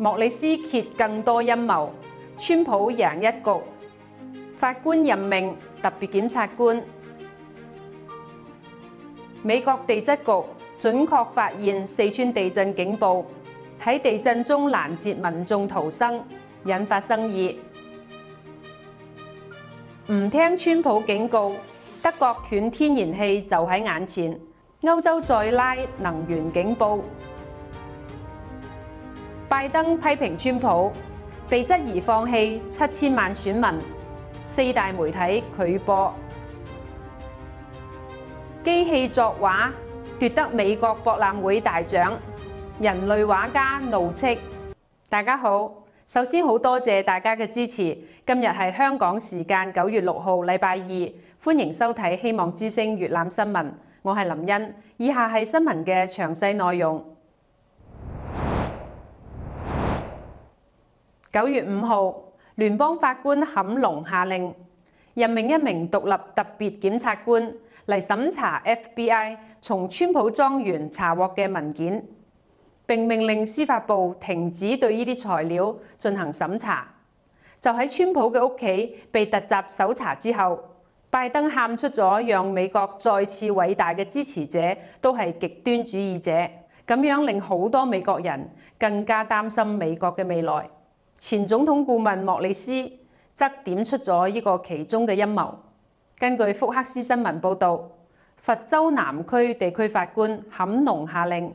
莫里斯揭更多陰謀，川普贏一局。法官任命特別檢察官。美國地質局準確發現四川地震警報，喺地震中攔截民眾逃生，引發爭議。唔聽川普警告，德國犬天然氣就喺眼前，歐洲再拉能源警報。拜登批评川普，被质疑放弃七千万选民；四大媒体拒播，机器作画夺得美国博览会大奖，人类画家怒斥。大家好，首先好多谢大家嘅支持。今日系香港时间九月六号，礼拜二，欢迎收睇《希望之星越南新闻。我系林欣，以下系新闻嘅详细内容。九月五號，聯邦法官坎隆下令任命一名獨立特別檢察官嚟審查 FBI 從川普莊園查獲嘅文件，並命令司法部停止對呢啲材料進行審查。就喺川普嘅屋企被突襲搜查之後，拜登喊出咗讓美國再次偉大嘅支持者都係極端主義者，咁樣令好多美國人更加擔心美國嘅未來。前總統顧問莫里斯則點出咗呢個其中嘅陰謀。根據福克斯新聞報導，佛州南區地區法官坎隆下令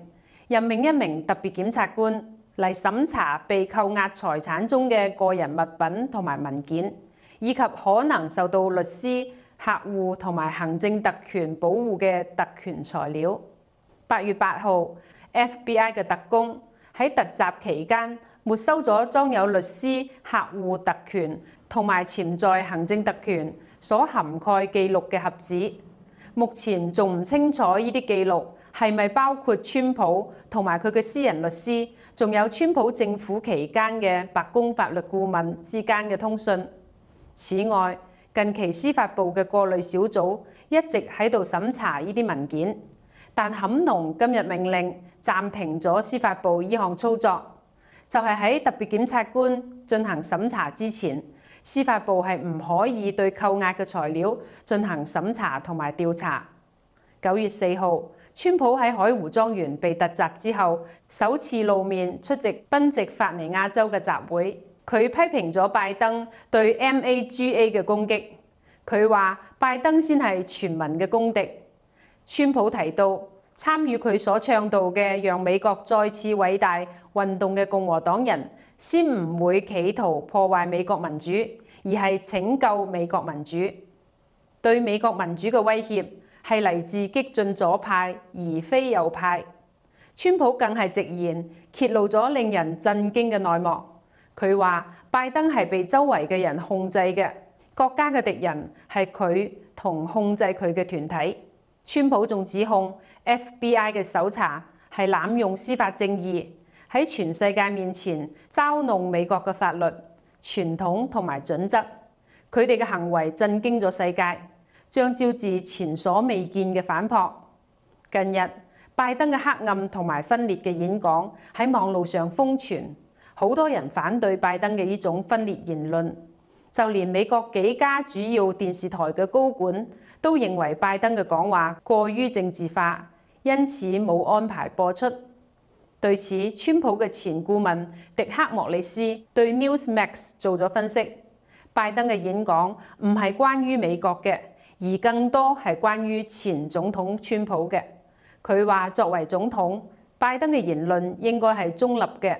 任命一名特別檢察官嚟審查被扣押財產中嘅個人物品同埋文件，以及可能受到律師客户同埋行政特權保護嘅特權材料。八月八號，FBI 嘅特工喺突襲期間。沒收咗裝有律師客户特權同埋潛在行政特權所涵蓋記錄嘅盒子。目前仲唔清楚呢啲記錄係咪包括川普同埋佢嘅私人律師，仲有川普政府期間嘅白宮法律顧問之間嘅通訊。此外，近期司法部嘅過濾小組一直喺度審查呢啲文件，但坎農今日命令暫停咗司法部呢項操作。就係喺特別檢察官進行審查之前，司法部係唔可以對扣押嘅材料進行審查同埋調查。九月四號，川普喺海湖莊園被突襲之後，首次露面出席賓夕法尼亞州嘅集會。佢批評咗拜登對 MAGA 嘅攻擊。佢話：拜登先係全民嘅公敵。川普提到。參與佢所唱導嘅讓美國再次偉大運動嘅共和黨人，先唔會企圖破壞美國民主，而係拯救美國民主。對美國民主嘅威脅係嚟自激進左派，而非右派。川普更係直言揭露咗令人震驚嘅內幕。佢話：拜登係被周圍嘅人控制嘅，國家嘅敵人係佢同控制佢嘅團體。川普仲指控 FBI 嘅搜查係濫用司法正義，喺全世界面前嘲弄美國嘅法律傳統同埋準則。佢哋嘅行為震驚咗世界，將招致前所未見嘅反撲。近日拜登嘅黑暗同埋分裂嘅演講喺網路上瘋傳，好多人反對拜登嘅呢種分裂言論。就連美國幾家主要電視台嘅高管。都認為拜登嘅講話過於政治化，因此冇安排播出。對此，川普嘅前顧問迪克莫里斯對 Newsmax 做咗分析，拜登嘅演講唔係關於美國嘅，而更多係關於前總統川普嘅。佢話：作為總統，拜登嘅言論應該係中立嘅。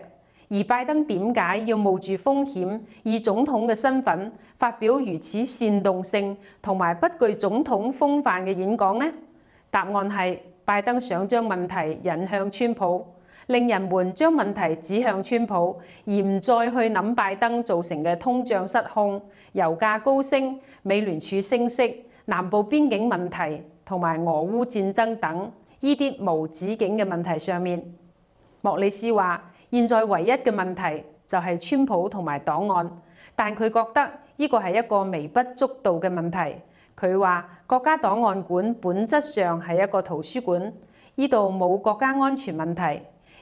而拜登點解要冒住風險以總統嘅身份發表如此煽動性同埋不具總統風範嘅演講呢？答案係拜登想將問題引向川普，令人們將問題指向川普，而唔再去諗拜登造成嘅通脹失控、油價高升、美聯儲升息、南部邊境問題同埋俄烏戰爭等呢啲無止境嘅問題上面。莫里斯話。現在唯一嘅問題就係川普同埋檔案，但佢覺得呢個係一個微不足道嘅問題。佢話國家檔案館本質上係一個圖書館，呢度冇國家安全問題。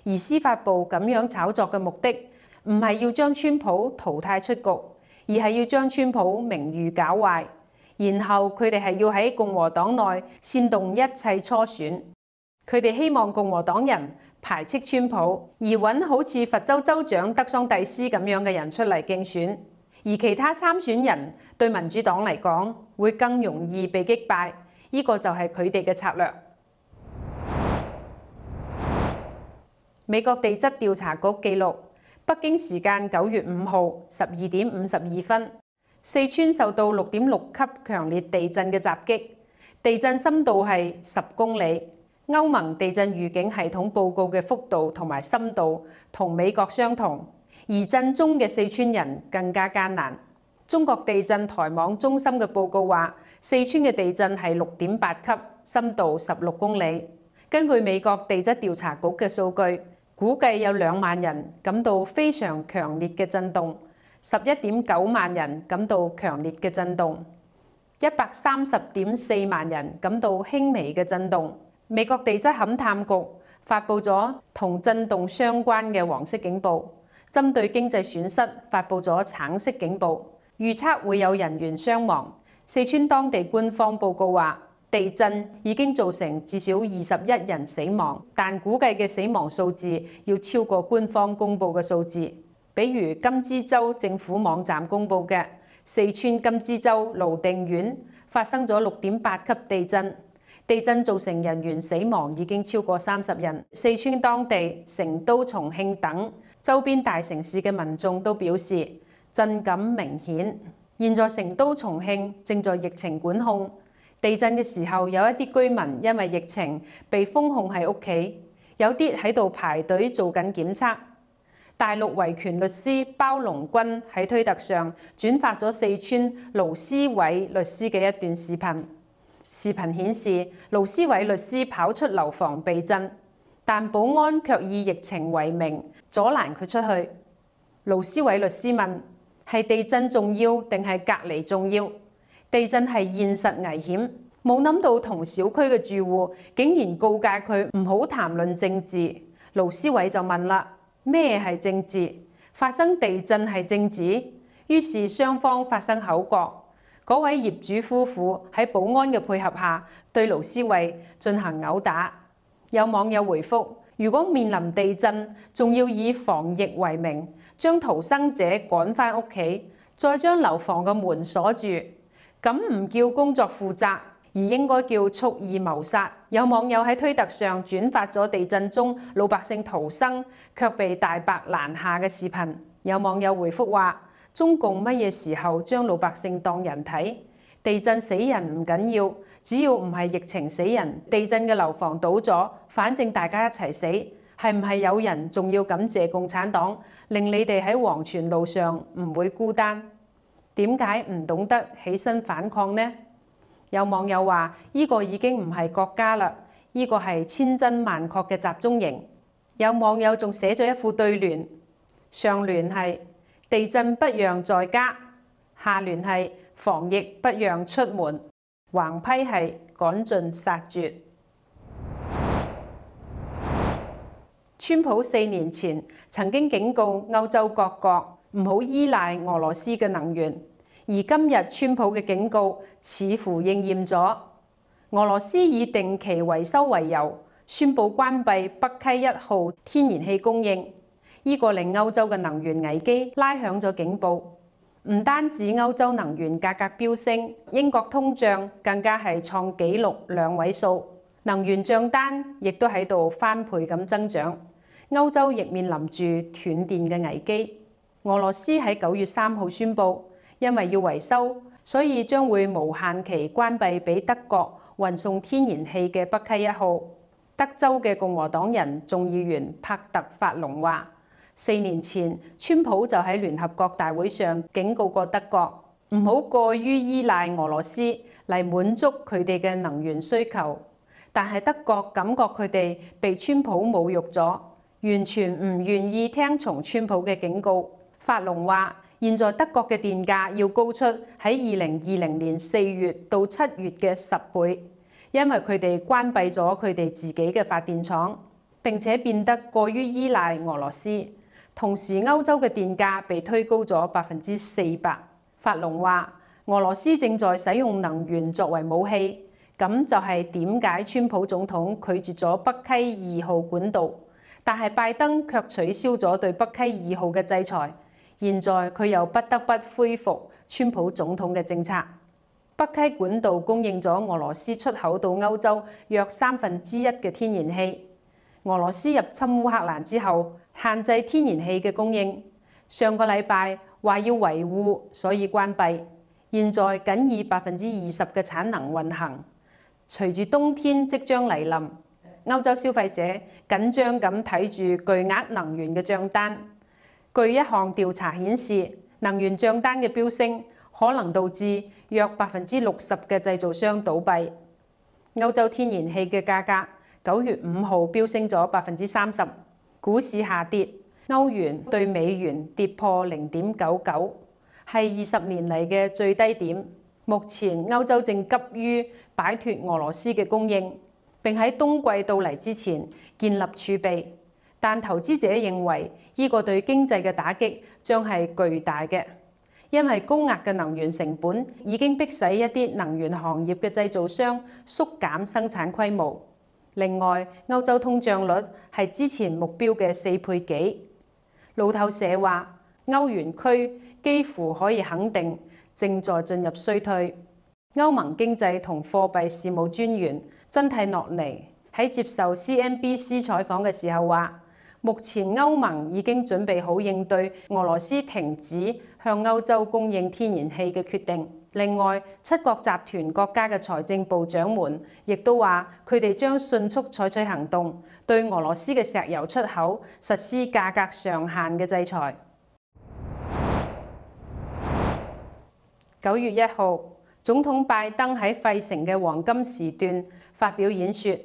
而司法部咁樣炒作嘅目的，唔係要將川普淘汰出局，而係要將川普名譽搞壞，然後佢哋係要喺共和黨內煽動一切初選。佢哋希望共和黨人。排斥川普，而揾好似佛州州长德桑蒂斯咁样嘅人出嚟競選，而其他參選人對民主黨嚟講會更容易被擊敗，呢個就係佢哋嘅策略。美國地質調查局記錄，北京時間九月五號十二點五十二分，四川受到六點六級強烈地震嘅襲擊，地震深度係十公里。歐盟地震預警系統報告嘅幅度同埋深度同美國相同，而震中嘅四川人更加艱難。中國地震台網中心嘅報告話，四川嘅地震係六點八級，深度十六公里。根據美國地質調查局嘅數據，估計有兩萬人感到非常強烈嘅震動，十一點九萬人感到強烈嘅震動，一百三十點四萬人感到輕微嘅震動。美國地質勘探局發布咗同震動相關嘅黃色警報，針對經濟損失發布咗橙色警報，預測會有人員傷亡。四川當地官方報告話，地震已經造成至少二十一人死亡，但估計嘅死亡數字要超過官方公布嘅數字。比如金枝州政府網站公布嘅，四川金枝州泸定縣發生咗六點八級地震。地震造成人員死亡已經超過三十人。四川當地、成都、重慶等周邊大城市嘅民眾都表示震感明顯。現在成都、重慶正在疫情管控。地震嘅時候有一啲居民因為疫情被封控喺屋企，有啲喺度排隊做緊檢測。大陸維權律師包龍軍喺推特上轉發咗四川盧思偉律師嘅一段視頻。視頻顯示盧思偉律師跑出樓房避震，但保安卻以疫情為名阻攔佢出去。盧思偉律師問：係地震重要定係隔離重要？地震係現實危險，冇諗到同小區嘅住户竟然告戒佢唔好談論政治。盧思偉就問啦：咩係政治？發生地震係政治？於是雙方發生口角。嗰位業主夫婦喺保安嘅配合下對盧思慧進行毆打。有網友回覆：如果面臨地震，仲要以防疫為名將逃生者趕返屋企，再將樓房嘅門鎖住，咁唔叫工作負責，而應該叫蓄意謀殺。有網友喺推特上轉發咗地震中老百姓逃生卻被大白攔下嘅視頻。有網友回覆話。中共乜嘢時候將老百姓當人睇？地震死人唔緊要，只要唔係疫情死人，地震嘅樓房倒咗，反正大家一齊死，係唔係有人仲要感謝共產黨令你哋喺黃泉路上唔會孤單？點解唔懂得起身反抗呢？有網友話：依個已經唔係國家啦，依個係千真萬確嘅集中營。有網友仲寫咗一副對聯，上聯係。地震不让在家，下联系防疫不让出门，横批系赶尽杀绝。川普四年前曾经警告欧洲各国唔好依赖俄罗斯嘅能源，而今日川普嘅警告似乎应验咗。俄罗斯以定期维修为由，宣布关闭北溪一号天然气供应。依個令歐洲嘅能源危機拉響咗警報，唔單止歐洲能源價格飆升，英國通脹更加係創紀錄兩位數，能源帳單亦都喺度翻倍咁增長。歐洲亦面臨住斷電嘅危機。俄羅斯喺九月三號宣布，因為要維修，所以將會無限期關閉俾德國運送天然氣嘅北溪一號。德州嘅共和黨人眾議員帕特法隆話。四年前，川普就喺聯合國大會上警告過德國，唔好過於依賴俄羅斯嚟滿足佢哋嘅能源需求。但係德國感覺佢哋被川普侮辱咗，完全唔願意聽從川普嘅警告。法隆話：，現在德國嘅電價要高出喺二零二零年四月到七月嘅十倍，因為佢哋關閉咗佢哋自己嘅發電廠，並且變得過於依賴俄羅斯。同時，歐洲嘅電價被推高咗百分之四百。法隆話：俄羅斯正在使用能源作為武器，咁就係點解川普總統拒絕咗北溪二號管道，但係拜登卻取消咗對北溪二號嘅制裁。現在佢又不得不恢復川普總統嘅政策。北溪管道供應咗俄羅斯出口到歐洲約三分之一嘅天然氣。俄羅斯入侵烏克蘭之後。限制天然氣嘅供應，上個禮拜話要維護，所以關閉。現在僅以百分之二十嘅產能運行。隨住冬天即將嚟臨，歐洲消費者緊張咁睇住巨額能源嘅帳單。據一項調查顯示，能源帳單嘅飆升可能導致約百分之六十嘅製造商倒閉。歐洲天然氣嘅價格九月五號飆升咗百分之三十。股市下跌，歐元對美元跌破零點九九，係二十年嚟嘅最低點。目前歐洲正急於擺脱俄羅斯嘅供應，並喺冬季到嚟之前建立儲備。但投資者認為呢個對經濟嘅打擊將係巨大嘅，因為高壓嘅能源成本已經迫使一啲能源行業嘅製造商縮減生產規模。另外，歐洲通脹率係之前目標嘅四倍幾。路透社話，歐元區幾乎可以肯定正在進入衰退。歐盟經濟同貨幣事務專員真蒂諾尼喺接受 CNBC 採訪嘅時候話，目前歐盟已經準備好應對俄羅斯停止向歐洲供應天然氣嘅決定。另外，七國集團國家嘅財政部長們亦都話，佢哋將迅速採取行動，對俄羅斯嘅石油出口實施價格上限嘅制裁。九月一號，總統拜登喺費城嘅黃金時段發表演說，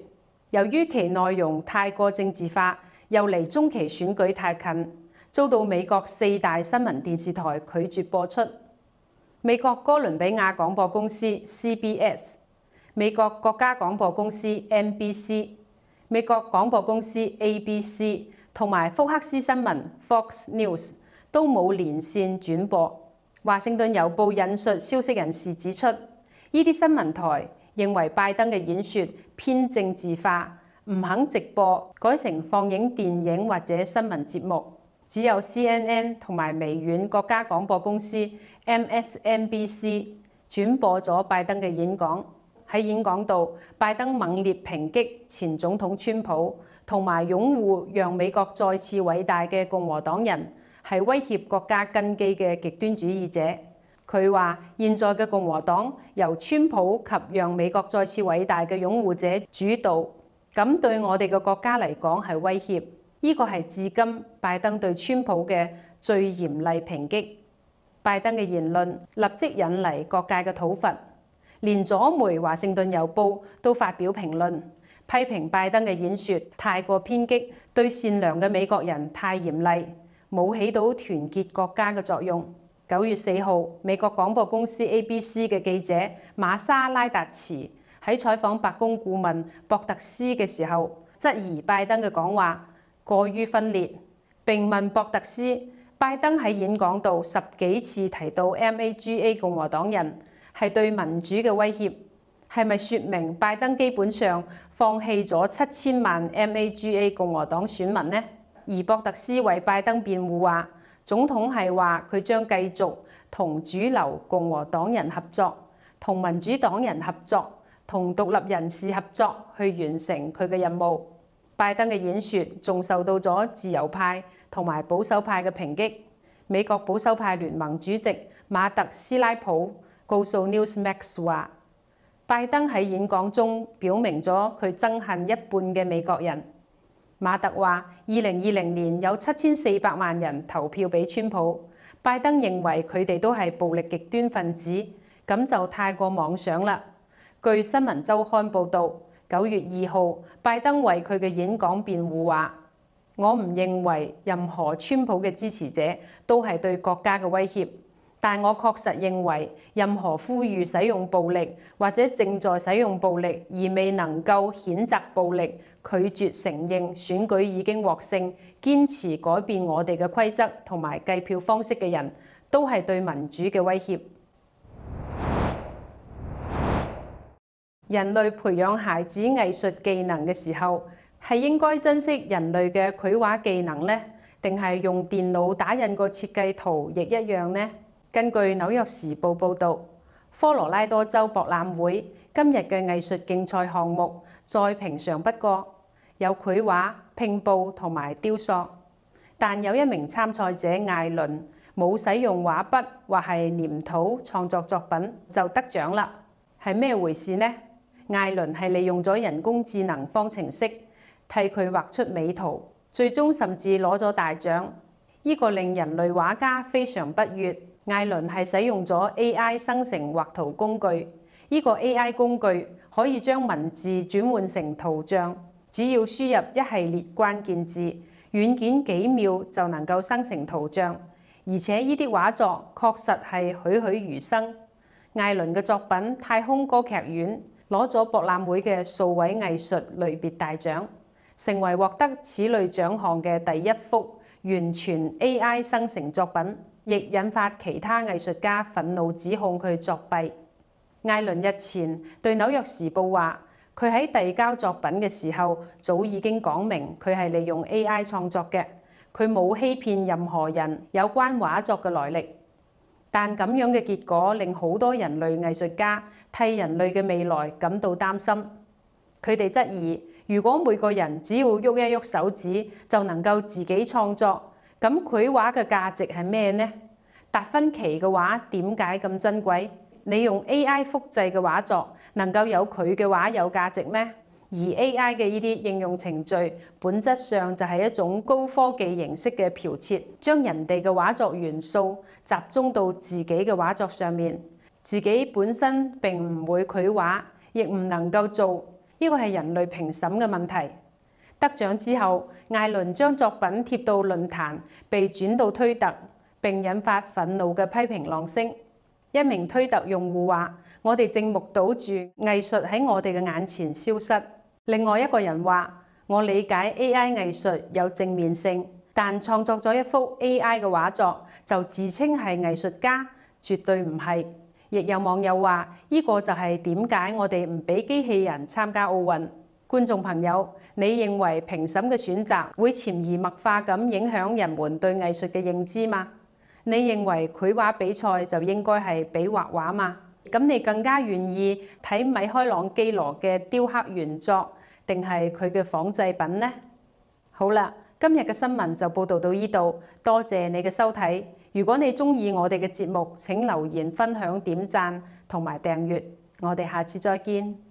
由於其內容太過政治化，又離中期選舉太近，遭到美國四大新聞電視台拒絕播出。美國哥倫比亞廣播公司 （CBS）、美國國家廣播公司 （NBC）、美國廣播公司 （ABC） 同埋福克斯新聞 （Fox News） 都冇連線轉播。華盛頓邮報引述消息人士指出，呢啲新聞台認為拜登嘅演說偏政治化，唔肯直播，改成放映電影或者新聞節目。只有 CNN 同埋微軟國家廣播公司。MSNBC 轉播咗拜登嘅演講，喺演講度，拜登猛烈抨擊前總統川普同埋擁護讓美國再次偉大嘅共和黨人係威脅國家根基嘅極端主義者。佢話：現在嘅共和黨由川普及讓美國再次偉大嘅擁護者主導，咁對我哋嘅國家嚟講係威脅。呢個係至今拜登對川普嘅最嚴厲抨擊。拜登嘅言論立即引嚟各界嘅討伐，連左媒《華盛頓郵報》都發表評論，批評拜登嘅演說太過偏激，對善良嘅美國人太嚴厲，冇起到團結國家嘅作用。九月四號，美國廣播公司 ABC 嘅記者瑪莎拉達茨喺採訪白宮顧問博特斯嘅時候，質疑拜登嘅講話過於分裂，並問博特斯。拜登喺演講度十幾次提到 MAGA 共和黨人係對民主嘅威脅，係咪説明拜登基本上放棄咗七千萬 MAGA 共和黨選民呢？而博特斯為拜登辯護話，總統係話佢將繼續同主流共和黨人合作，同民主黨人合作，同獨立人士合作去完成佢嘅任務。拜登嘅演說仲受到咗自由派。同埋保守派嘅抨擊，美國保守派聯盟主席馬特斯拉普告訴 Newsmax 話：，拜登喺演講中表明咗佢憎恨一半嘅美國人。馬特話：，二零二零年有七千四百萬人投票俾川普，拜登認為佢哋都係暴力極端分子，咁就太過妄想啦。據新聞周刊報導，九月二號，拜登為佢嘅演講辯護話。我唔認為任何川普嘅支持者都係對國家嘅威脅，但我確實認為任何呼籲使用暴力或者正在使用暴力而未能夠譴責暴力、拒絕承認選舉已經獲勝、堅持改變我哋嘅規則同埋計票方式嘅人都係對民主嘅威脅。人類培養孩子藝術技能嘅時候。係應該珍惜人類嘅繪畫技能呢？定係用電腦打印個設計圖亦一樣呢？根據紐約時報報導，科羅拉多州博覽會今日嘅藝術競賽項目再平常不過，有繪畫、拼布同埋雕塑。但有一名參賽者艾倫冇使用畫筆或係黏土創作作品就得獎啦，係咩回事呢？艾倫係利用咗人工智能方程式。替佢畫出美圖，最終甚至攞咗大獎。呢個令人類畫家非常不悦。艾倫係使用咗 A.I. 生成畫圖工具。呢個 A.I. 工具可以將文字轉換成圖像，只要輸入一系列關鍵字，軟件幾秒就能夠生成圖像，而且呢啲畫作確實係栩栩如生。艾倫嘅作品《太空歌劇院》攞咗博覽會嘅數位藝術類別大獎。成為獲得此類獎項嘅第一幅完全 AI 生成作品，亦引發其他藝術家憤怒指控佢作弊。艾倫日前對紐約時報話：，佢喺遞交作品嘅時候，早已經講明佢係利用 AI 創作嘅，佢冇欺騙任何人有關畫作嘅來歷。但咁樣嘅結果令好多人類藝術家替人類嘅未來感到擔心，佢哋質疑。如果每個人只要喐一喐手指，就能夠自己創作，咁繪畫嘅價值係咩呢？達芬奇嘅畫點解咁珍貴？你用 A I 複製嘅畫作，能夠有佢嘅畫有價值咩？而 A I 嘅呢啲應用程序，本質上就係一種高科技形式嘅剽窃，將人哋嘅畫作元素集中到自己嘅畫作上面，自己本身並唔會佢畫，亦唔能夠做。呢個係人類評審嘅問題。得獎之後，艾倫將作品貼到論壇，被轉到推特，並引發憤怒嘅批評浪聲。一名推特用戶話：，我哋正目睹住藝術喺我哋嘅眼前消失。另外一個人話：，我理解 AI 藝術有正面性，但創作咗一幅 AI 嘅畫作就自稱係藝術家，絕對唔係。亦有網友話：呢個就係點解我哋唔俾機器人參加奧運？觀眾朋友，你認為評審嘅選擇會潛移默化咁影響人們對藝術嘅認知嗎？你認為繪畫比賽就應該係比畫畫嗎？咁你更加願意睇米開朗基羅嘅雕刻原作，定係佢嘅仿製品呢？好啦，今日嘅新聞就報道到呢度，多謝你嘅收睇。如果你中意我哋嘅节目，请留言、分享、点赞同埋订阅，我哋下次再见。